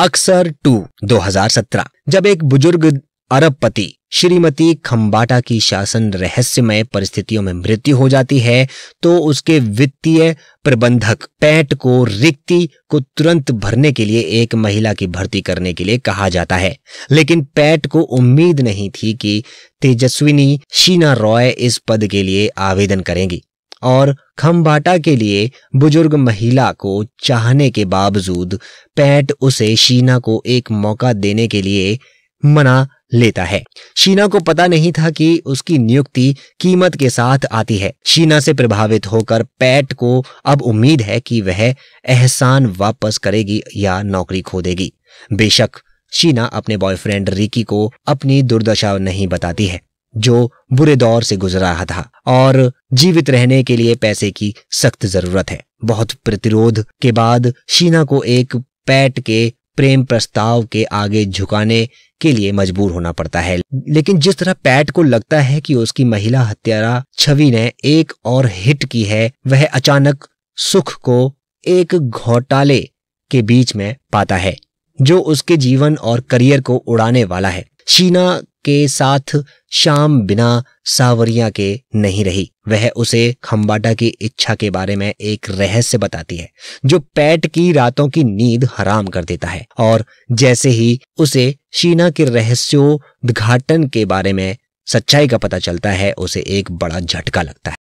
अक्सर टू 2017 जब एक बुजुर्ग अरबपति श्रीमती खम्बाटा की शासन रहस्यमय परिस्थितियों में मृत्यु हो जाती है तो उसके वित्तीय प्रबंधक पैट को रिक्ति को तुरंत भरने के लिए एक महिला की भर्ती करने के लिए कहा जाता है लेकिन पैट को उम्मीद नहीं थी कि तेजस्विनी शीना रॉय इस पद के लिए आवेदन करेंगी और खम्बाटा के लिए बुजुर्ग महिला को चाहने के बावजूद पैट उसे शीना को एक मौका देने के लिए मना लेता है शीना को पता नहीं था कि उसकी नियुक्ति कीमत के साथ आती है शीना से प्रभावित होकर पैट को अब उम्मीद है कि वह एहसान वापस करेगी या नौकरी खो देगी बेशक शीना अपने बॉयफ्रेंड रिकी को अपनी दुर्दशा नहीं बताती है जो बुरे दौर से गुजर रहा था और जीवित रहने के लिए पैसे की सख्त जरूरत है बहुत प्रतिरोध के बाद शीना को एक पैट के प्रेम प्रस्ताव के आगे झुकाने के लिए मजबूर होना पड़ता है लेकिन जिस तरह पैट को लगता है कि उसकी महिला हत्यारा छवि ने एक और हिट की है वह अचानक सुख को एक घोटाले के बीच में पाता है जो उसके जीवन और करियर को उड़ाने वाला है शीना के साथ शाम बिना सावरिया के नहीं रही वह उसे खम्बाटा की इच्छा के बारे में एक रहस्य बताती है जो पैट की रातों की नींद हराम कर देता है और जैसे ही उसे शीना के रहस्योद्घाटन के बारे में सच्चाई का पता चलता है उसे एक बड़ा झटका लगता है